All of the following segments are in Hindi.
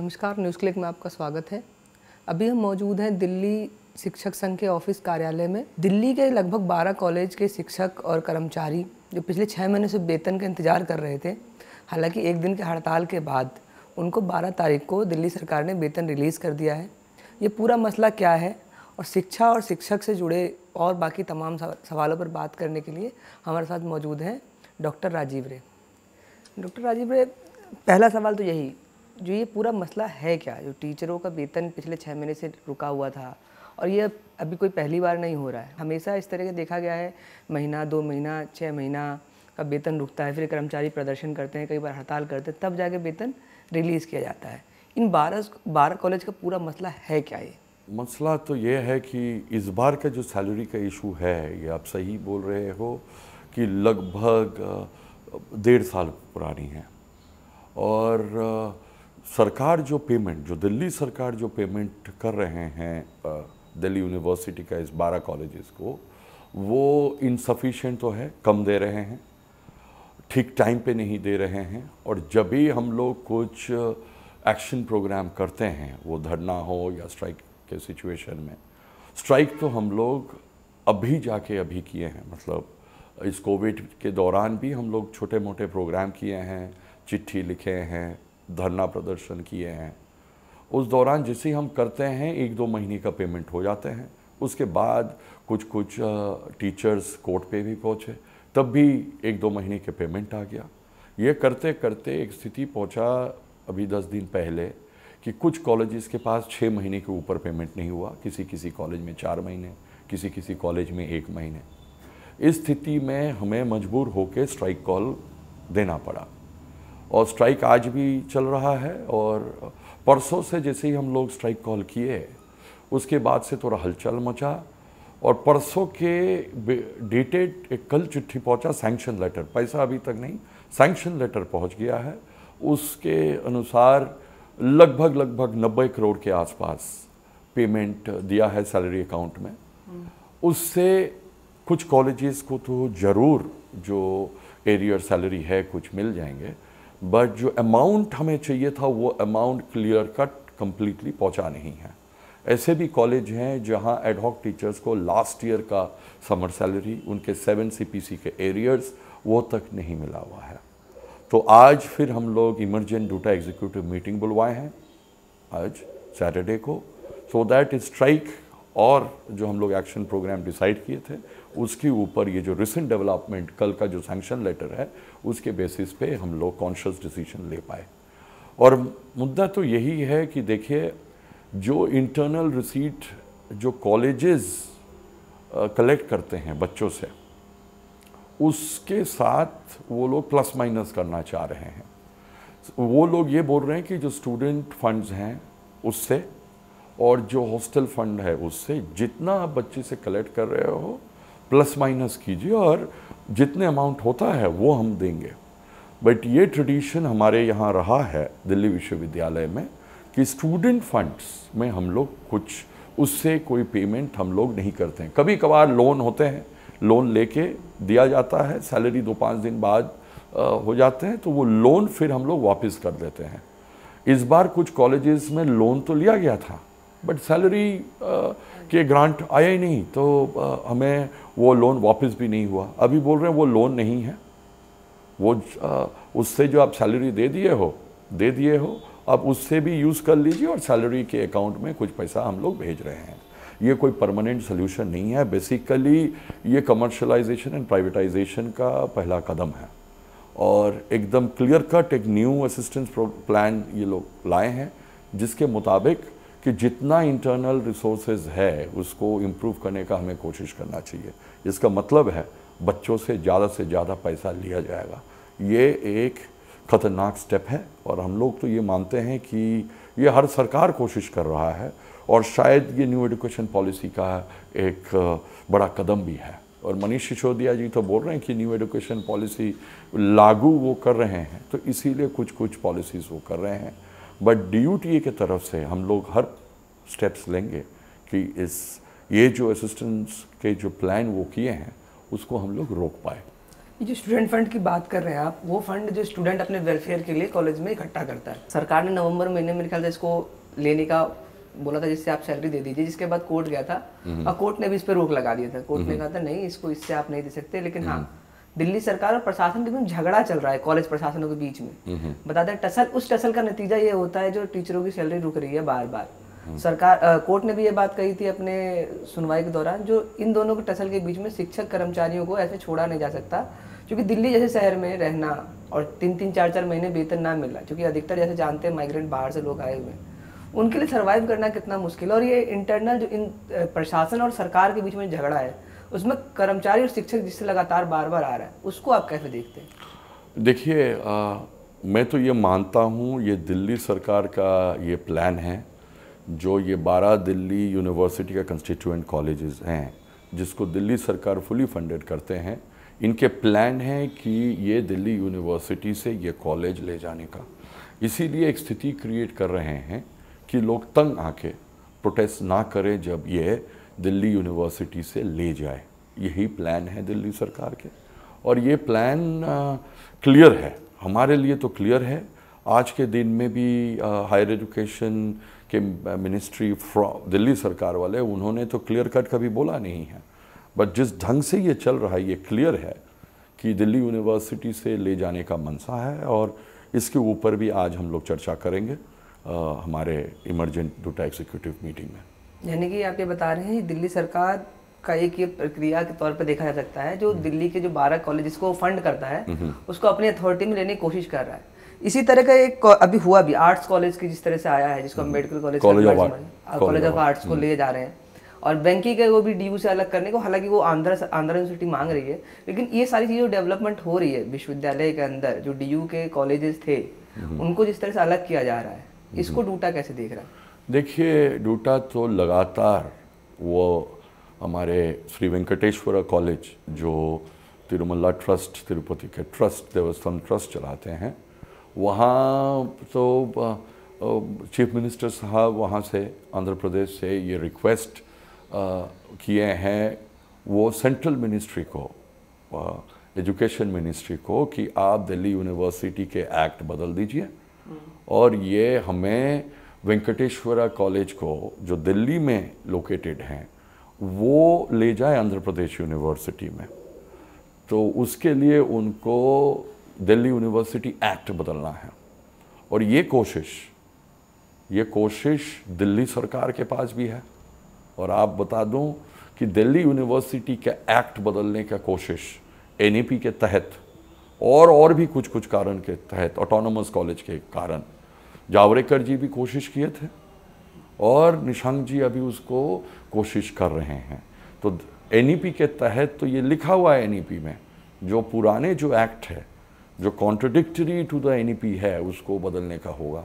नमस्कार न्यूज़ क्लिक में आपका स्वागत है अभी हम मौजूद हैं दिल्ली शिक्षक संघ के ऑफिस कार्यालय में दिल्ली के लगभग 12 कॉलेज के शिक्षक और कर्मचारी जो पिछले छः महीने से वेतन का इंतजार कर रहे थे हालांकि एक दिन के हड़ताल के बाद उनको 12 तारीख को दिल्ली सरकार ने वेतन रिलीज़ कर दिया है ये पूरा मसला क्या है और शिक्षा और शिक्षक से जुड़े और बाकी तमाम सवालों पर बात करने के लिए हमारे साथ मौजूद हैं डॉक्टर राजीव रे डॉक्टर राजीव रे पहला सवाल तो यही जो ये पूरा मसला है क्या जो टीचरों का वेतन पिछले छः महीने से रुका हुआ था और ये अभी कोई पहली बार नहीं हो रहा है हमेशा इस तरह के देखा गया है महीना दो महीना छः महीना का वेतन रुकता है फिर कर्मचारी प्रदर्शन करते हैं कई बार हड़ताल करते हैं तब जाके वेतन रिलीज़ किया जाता है इन बारह बारह कॉलेज का पूरा मसला है क्या ये मसला तो ये है कि इस बार का जो सैलरी का इशू है ये आप सही बोल रहे हो कि लगभग डेढ़ साल पुरानी है और सरकार जो पेमेंट जो दिल्ली सरकार जो पेमेंट कर रहे हैं दिल्ली यूनिवर्सिटी का इस बारह कॉलेजेस को वो इनसफिशेंट तो है कम दे रहे हैं ठीक टाइम पे नहीं दे रहे हैं और जब भी हम लोग कुछ एक्शन प्रोग्राम करते हैं वो धरना हो या स्ट्राइक के सिचुएशन में स्ट्राइक तो हम लोग अभी जाके अभी किए हैं मतलब इस कोविड के दौरान भी हम लोग छोटे मोटे प्रोग्राम किए हैं चिट्ठी लिखे हैं धरना प्रदर्शन किए हैं उस दौरान जैसे हम करते हैं एक दो महीने का पेमेंट हो जाते हैं उसके बाद कुछ कुछ टीचर्स कोर्ट पे भी पहुँचे तब भी एक दो महीने के पेमेंट आ गया ये करते करते एक स्थिति पहुँचा अभी दस दिन पहले कि कुछ कॉलेजेस के पास छः महीने के ऊपर पेमेंट नहीं हुआ किसी किसी कॉलेज में चार महीने किसी किसी कॉलेज में एक महीने इस स्थिति में हमें मजबूर होकर स्ट्राइक कॉल देना पड़ा और स्ट्राइक आज भी चल रहा है और परसों से जैसे ही हम लोग स्ट्राइक कॉल किए उसके बाद से थोड़ा हलचल मचा और परसों के डेटेड एक कल चिट्ठी पहुंचा सैंक्शन लेटर पैसा अभी तक नहीं सैंक्शन लेटर पहुंच गया है उसके अनुसार लगभग लगभग 90 करोड़ के आसपास पेमेंट दिया है सैलरी अकाउंट में उससे कुछ कॉलेजेस को तो ज़रूर जो एरियर सैलरी है कुछ मिल जाएंगे बट जो अमाउंट हमें चाहिए था वो अमाउंट क्लियर कट कम्प्लीटली पहुँचा नहीं है ऐसे भी कॉलेज हैं जहाँ एडहॉक टीचर्स को लास्ट ईयर का समर सैलरी उनके सेवन सी के एरियर्स वो तक नहीं मिला हुआ है तो आज फिर हम लोग इमरजेंट डूटा एग्जीक्यूटिव मीटिंग बुलवाए हैं आज सैटरडे को सो दैट इज स्ट्राइक और जो हम लोग एक्शन प्रोग्राम डिसाइड किए थे उसके ऊपर ये जो रिसेंट डेवलपमेंट कल का जो सैंक्शन लेटर है उसके बेसिस पे हम लोग कॉन्शियस डिसीजन ले पाए और मुद्दा तो यही है कि देखिए जो इंटरनल रिसीट जो कॉलेजेस कलेक्ट करते हैं बच्चों से उसके साथ वो लोग प्लस माइनस करना चाह रहे हैं वो लोग ये बोल रहे हैं कि जो स्टूडेंट फंड्स हैं उससे और जो हॉस्टल फंड है उससे जितना आप बच्चे से कलेक्ट कर रहे हो प्लस माइनस कीजिए और जितने अमाउंट होता है वो हम देंगे बट ये ट्रेडिशन हमारे यहाँ रहा है दिल्ली विश्वविद्यालय में कि स्टूडेंट फंड्स में हम लोग कुछ उससे कोई पेमेंट हम लोग नहीं करते हैं कभी कभार लोन होते हैं लोन लेके दिया जाता है सैलरी दो पाँच दिन बाद हो जाते हैं तो वो लोन फिर हम लोग वापस कर देते हैं इस बार कुछ कॉलेजेस में लोन तो लिया गया था बट सैलरी uh, के ग्रांट आया ही नहीं तो uh, हमें वो लोन वापस भी नहीं हुआ अभी बोल रहे हैं वो लोन नहीं है वो uh, उससे जो आप सैलरी दे दिए हो दे दिए हो आप उससे भी यूज़ कर लीजिए और सैलरी के अकाउंट में कुछ पैसा हम लोग भेज रहे हैं ये कोई परमानेंट सोल्यूशन नहीं है बेसिकली ये कमर्शलाइजेशन एंड प्राइवेटाइजेशन का पहला कदम है और एकदम क्लियर कट एक न्यू असिस्टेंस प्लान ये लोग लाए हैं जिसके मुताबिक कि जितना इंटरनल रिसोर्सेज है उसको इम्प्रूव करने का हमें कोशिश करना चाहिए इसका मतलब है बच्चों से ज़्यादा से ज़्यादा पैसा लिया जाएगा ये एक खतरनाक स्टेप है और हम लोग तो ये मानते हैं कि ये हर सरकार कोशिश कर रहा है और शायद ये न्यू एजुकेशन पॉलिसी का एक बड़ा कदम भी है और मनीष सिसोदिया जी तो बोल रहे हैं कि न्यू एजुकेशन पॉलिसी लागू वो कर रहे हैं तो इसीलिए कुछ कुछ पॉलिसीज़ वो कर रहे हैं बट डी के तरफ से हम लोग हर स्टेप्स लेंगे कि इस ये जो असिस्टेंस के जो प्लान वो किए हैं उसको हम लोग रोक पाए ये जो स्टूडेंट फंड की बात कर रहे हैं आप वो फंड जो स्टूडेंट अपने वेलफेयर के लिए कॉलेज में इकट्ठा करता है सरकार ने नवंबर महीने में मेरे ख्याल से इसको लेने का बोला था जिससे आप सैलरी दे दीजिए जिसके बाद कोर्ट गया था हम्म। और कोर्ट ने भी इस पर रोक लगा दिया था कोर्ट ने हम्म। कहा था नहीं इसको इससे आप नहीं दे सकते लेकिन हाँ हम्म। दिल्ली सरकार और प्रशासन के बीच झगड़ा चल रहा है कॉलेज प्रशासनों के बीच में हम्म, हम्म। बता दें टसल उस टसल का नतीजा ये होता है जो टीचरों की सैलरी रुक रही है बार बार हम्म। सरकार आ, कोर्ट ने भी ये बात कही थी अपने सुनवाई के दौरान जो इन दोनों के टसल के बीच में शिक्षक कर्मचारियों को ऐसे छोड़ा नहीं जा सकता क्योंकि दिल्ली जैसे शहर में रहना और तीन तीन चार चार महीने वेतन ना मिलना क्योंकि अधिकतर जैसे जानते हैं माइग्रेंट बाहर से लोग आए हुए हैं उनके लिए सर्वाइव करना कितना मुश्किल है और ये इंटरनल जो इन प्रशासन और सरकार के बीच में झगड़ा है उसमें कर्मचारी और शिक्षक जिससे लगातार बार बार आ रहा है उसको आप कैसे देखते हैं देखिए मैं तो ये मानता हूँ ये दिल्ली सरकार का ये प्लान है जो ये बारह दिल्ली यूनिवर्सिटी का कंस्टिट्यूएंट कॉलेजेस हैं जिसको दिल्ली सरकार फुली फंडेड करते हैं इनके प्लान है कि ये दिल्ली यूनिवर्सिटी से ये कॉलेज ले जाने का इसीलिए एक स्थिति क्रिएट कर रहे हैं कि लोग तंग आके प्रोटेस्ट ना करें जब ये दिल्ली यूनिवर्सिटी से ले जाए यही प्लान है दिल्ली सरकार के और ये प्लान क्लियर है हमारे लिए तो क्लियर है आज के दिन में भी हायर एजुकेशन के मिनिस्ट्री फ्रॉ दिल्ली सरकार वाले उन्होंने तो क्लियर कट कभी बोला नहीं है बट जिस ढंग से ये चल रहा है ये क्लियर है कि दिल्ली यूनिवर्सिटी से ले जाने का मनसा है और इसके ऊपर भी आज हम लोग चर्चा करेंगे आ, हमारे इमरजेंट डोटा एग्जीक्यूटिव मीटिंग में यानी कि आप ये बता रहे हैं दिल्ली सरकार का एक ये प्रक्रिया के तौर पर देखा जा सकता है जो हम्म। दिल्ली के जो बारह कॉलेज को फंड करता है हम्म, हम्म। उसको अपनी अथॉरिटी में लेने की कोशिश कर रहा है इसी तरह का एक अभी हुआ भी आर्ट्स कॉलेज की जिस तरह से आया है जिसको हम medical college college of arts को ले जा रहे हैं और बैंकिंग के वो भी डी से अलग करने को हालांकि वो आंध्रा आंध्रा यूनिवर्सिटी मांग रही है लेकिन ये सारी चीज़ें डेवलपमेंट हो रही है विश्वविद्यालय के अंदर जो डी के कॉलेजेस थे उनको जिस तरह से अलग किया जा रहा है इसको डूटा कैसे देख रहा है देखिए डूटा तो लगातार वो हमारे श्री वेंकटेश्वरा कॉलेज जो तिरुमला ट्रस्ट तिरुपति के ट्रस्ट देवस्थान ट्रस्ट चलाते हैं वहाँ तो चीफ मिनिस्टर साहब वहाँ से आंध्र प्रदेश से ये रिक्वेस्ट किए हैं वो सेंट्रल मिनिस्ट्री को एजुकेशन मिनिस्ट्री को कि आप दिल्ली यूनिवर्सिटी के एक्ट बदल दीजिए हम्म। और ये हमें वेंकटेश्वरा कॉलेज को जो दिल्ली में लोकेटेड हैं वो ले जाए आंध्र प्रदेश यूनिवर्सिटी में तो उसके लिए उनको दिल्ली यूनिवर्सिटी एक्ट बदलना है और ये कोशिश ये कोशिश दिल्ली सरकार के पास भी है और आप बता दूं कि दिल्ली यूनिवर्सिटी का एक्ट बदलने का कोशिश एन के तहत और और भी कुछ कुछ कारण के तहत ऑटोनोमस कॉलेज के कारण जावड़ेकर जी भी कोशिश किए थे और निशंक जी अभी उसको कोशिश कर रहे हैं तो एन e के तहत तो ये लिखा हुआ है एन e में जो पुराने जो एक्ट है जो कॉन्ट्रोडिक्टरी टू द एन है उसको बदलने का होगा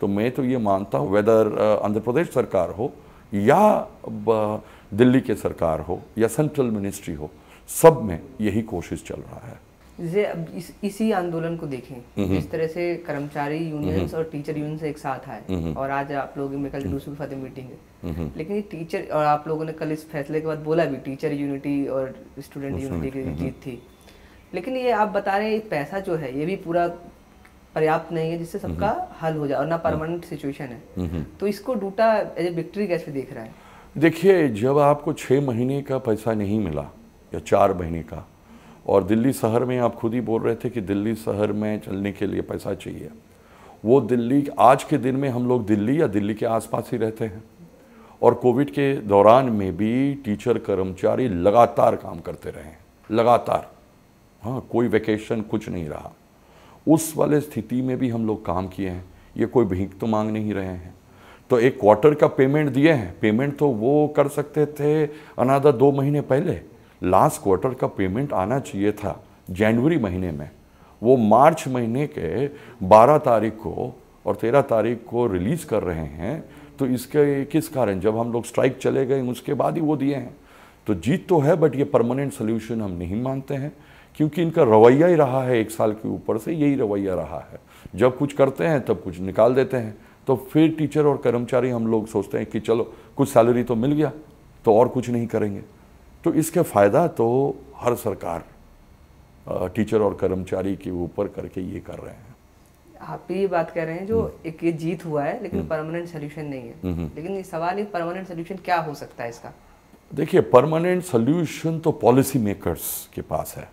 तो मैं तो ये मानता हूँ वेदर आंध्र प्रदेश सरकार हो या uh, दिल्ली के सरकार हो या सेंट्रल मिनिस्ट्री हो सब में यही कोशिश चल रहा है जैसे अब इस, इसी आंदोलन को देखें जिस तरह से कर्मचारी यूनियंस और टीचर यूनियंस एक साथ आए और आज आप लोगों में कल हम्म। दूसरी फतेह मीटिंग है लेकिन टीचर और आप लोगों ने कल इस फैसले के बाद बोला भी टीचर यूनिटी और स्टूडेंट यूनिटी की जीत थी लेकिन ये आप बता रहे हैं पैसा जो है ये भी पूरा पर्याप्त नहीं है जिससे सबका हल हो जाए और ना परमानेंट सिचुएशन है तो इसको डूटा एज ए विक्ट्री कैसे देख रहा है देखिए जब आपको छः महीने का पैसा नहीं मिला या चार महीने का और दिल्ली शहर में आप खुद ही बोल रहे थे कि दिल्ली शहर में चलने के लिए पैसा चाहिए वो दिल्ली आज के दिन में हम लोग दिल्ली या दिल्ली के आसपास ही रहते हैं और कोविड के दौरान में भी टीचर कर्मचारी लगातार काम करते रहे लगातार हाँ कोई वैकेशन कुछ नहीं रहा उस वाले स्थिति में भी हम लोग काम किए हैं ये कोई भीख तो मांग नहीं रहे हैं तो एक क्वार्टर का पेमेंट दिए हैं पेमेंट तो वो कर सकते थे अनादा दो महीने पहले लास्ट क्वार्टर का पेमेंट आना चाहिए था जनवरी महीने में वो मार्च महीने के 12 तारीख को और 13 तारीख को रिलीज़ कर रहे हैं तो इसके किस कारण जब हम लोग स्ट्राइक चले गए उसके बाद ही वो दिए हैं तो जीत तो है बट ये परमानेंट सोल्यूशन हम नहीं मानते हैं क्योंकि इनका रवैया ही रहा है एक साल के ऊपर से यही रवैया रहा है जब कुछ करते हैं तब कुछ निकाल देते हैं तो फिर टीचर और कर्मचारी हम लोग सोचते हैं कि चलो कुछ सैलरी तो मिल गया तो और कुछ नहीं करेंगे तो इसका फ़ायदा तो हर सरकार टीचर और कर्मचारी के ऊपर करके ये कर रहे हैं आप ये बात कर रहे हैं जो हम्म। एक ये जीत हुआ है लेकिन परमानेंट हम्म। सोल्यूशन नहीं है हम्म, लेकिन ये सवाल है परमानेंट सोल्यूशन क्या हो सकता है इसका देखिए परमानेंट सोल्यूशन तो पॉलिसी मेकर्स के पास है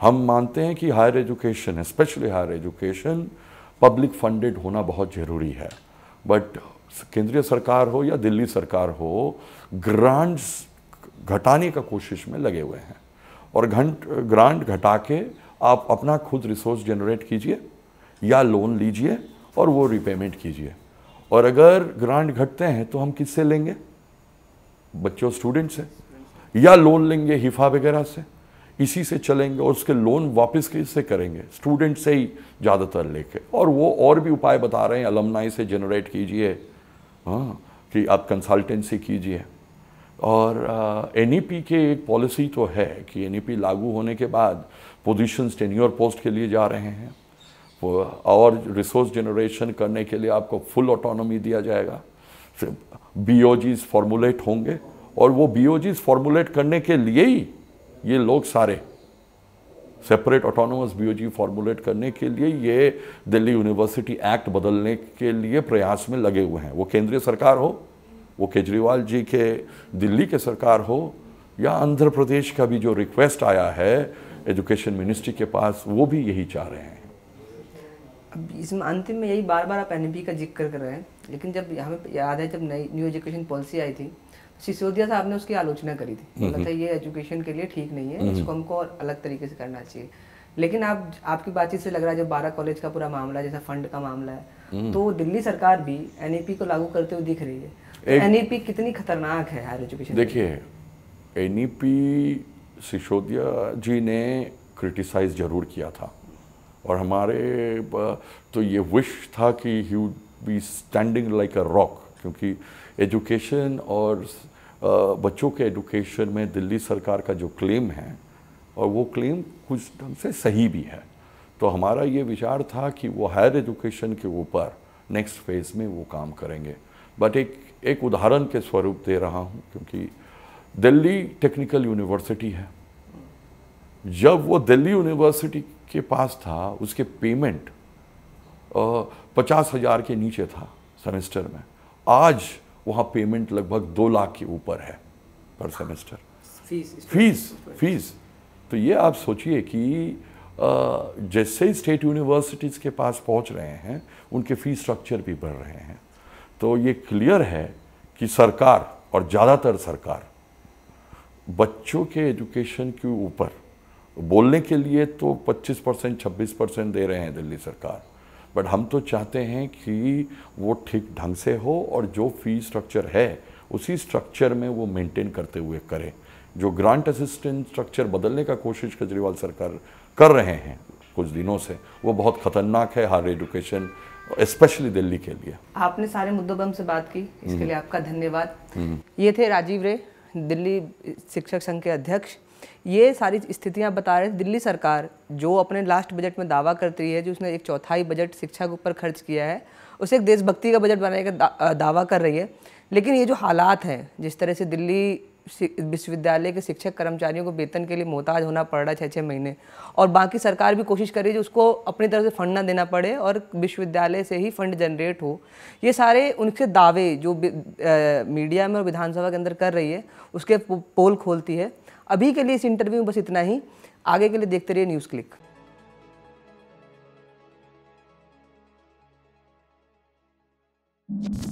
हम मानते हैं कि higher education specially higher education public funded होना बहुत ज़रूरी है बट केंद्रीय सरकार हो या दिल्ली सरकार हो ग्रांट्स घटाने का कोशिश में लगे हुए हैं और घंट ग्रांट घटा के आप अपना खुद रिसोर्स जनरेट कीजिए या लोन लीजिए और वो रिपेमेंट कीजिए और अगर ग्रांट घटते हैं तो हम किससे लेंगे बच्चों स्टूडेंट से या लोन लेंगे हिफा वगैरह से इसी से चलेंगे और उसके लोन वापस किससे करेंगे स्टूडेंट से ही ज़्यादातर लेके और वो और भी उपाय बता रहे हैं अलमनाई से जनरेट कीजिए हाँ कि आप कंसल्टेंसी कीजिए और एन uh, e के एक पॉलिसी तो है कि एन e लागू होने के बाद पोजीशन टेन्योर पोस्ट के लिए जा रहे हैं और रिसोर्स जनरेशन करने के लिए आपको फुल ऑटोनॉमी दिया जाएगा बी ओ जीज फॉर्मुलेट होंगे और वो बी ओ जीज फॉर्मुलेट करने के लिए ही ये लोग सारे separate autonomous B O G formulate करने के लिए ये दिल्ली यूनिवर्सिटी एक्ट बदलने के लिए प्रयास में लगे हुए हैं वो केंद्रीय सरकार हो वो केजरीवाल जी के दिल्ली के सरकार हो या आंध्र प्रदेश का भी जो रिक्वेस्ट आया है एजुकेशन मिनिस्ट्री के पास वो भी यही चाह रहे हैं अब इसमें अंतिम में यही बार बार आप एन का जिक्र कर रहे हैं लेकिन जब हमें याद है जब नई न्यू एजुकेशन पॉलिसी आई थी सिसोदिया साहब ने उसकी आलोचना करी थी मतलब ये एजुकेशन के लिए ठीक नहीं है इसको हमको और अलग तरीके से करना चाहिए लेकिन आप आपकी बातचीत से लग रहा है जब बारह कॉलेज का पूरा मामला जैसा फंड का मामला है हम्म। तो दिल्ली सरकार भी एन को लागू करते हुए दिख रही है एनईपी कितनी खतरनाक है हायर एजुकेशन देखिए एनईपी सिसोदिया जी ने क्रिटिसाइज जरूर किया था और हमारे तो ये विश था कि he would be standing like a rock क्योंकि एजुकेशन और बच्चों के एजुकेशन में दिल्ली सरकार का जो क्लेम है और वो क्लेम कुछ ढंग से सही भी है तो हमारा ये विचार था कि वो हायर एजुकेशन के ऊपर नेक्स्ट फेज में वो काम करेंगे बट एक एक उदाहरण के स्वरूप दे रहा हूँ क्योंकि दिल्ली टेक्निकल यूनिवर्सिटी है जब वो दिल्ली यूनिवर्सिटी के पास था उसके पेमेंट पचास हज़ार के नीचे था सेमेस्टर में आज वहाँ पेमेंट लगभग दो लाख के ऊपर है पर सेमेस्टर फीस फीस फीस तो ये आप सोचिए कि जैसे ही स्टेट यूनिवर्सिटीज़ के पास पहुँच रहे हैं उनके फीस स्ट्रक्चर भी बढ़ रहे हैं तो ये क्लियर है कि सरकार और ज़्यादातर सरकार बच्चों के एजुकेशन के ऊपर बोलने के लिए तो 25 परसेंट छब्बीस परसेंट दे रहे हैं दिल्ली सरकार बट हम तो चाहते हैं कि वो ठीक ढंग से हो और जो फी स्ट्रक्चर है उसी स्ट्रक्चर में वो मेंटेन करते हुए करें जो ग्रांट असिस्टेंट स्ट्रक्चर बदलने का कोशिश केजरीवाल सरकार कर रहे हैं कुछ दिनों से वो बहुत ख़तरनाक है हायर एजुकेशन स्पेशली दिल्ली के लिए आपने सारे मुद्दों पर हमसे बात की इसके हम्म। लिए आपका धन्यवाद हम्म। ये थे राजीव रे दिल्ली शिक्षक संघ के अध्यक्ष ये सारी स्थितियां बता रहे दिल्ली सरकार जो अपने लास्ट बजट में दावा करती है जो उसने एक चौथाई बजट शिक्षा के ऊपर खर्च किया है उसे एक देशभक्ति का बजट बनाने का दावा कर रही है लेकिन ये जो हालात हैं जिस तरह से दिल्ली विश्वविद्यालय के शिक्षक कर्मचारियों को वेतन के लिए मोहताज होना पड़ रहा है छः छः महीने और बाकी सरकार भी कोशिश कर रही है उसको अपनी तरफ से फंड ना देना पड़े और विश्वविद्यालय से ही फंड जनरेट हो ये सारे उनके दावे जो मीडिया में और विधानसभा के अंदर कर रही है उसके पोल खोलती है अभी के लिए इस इंटरव्यू में बस इतना ही आगे के लिए देखते रहिए न्यूज़ क्लिक you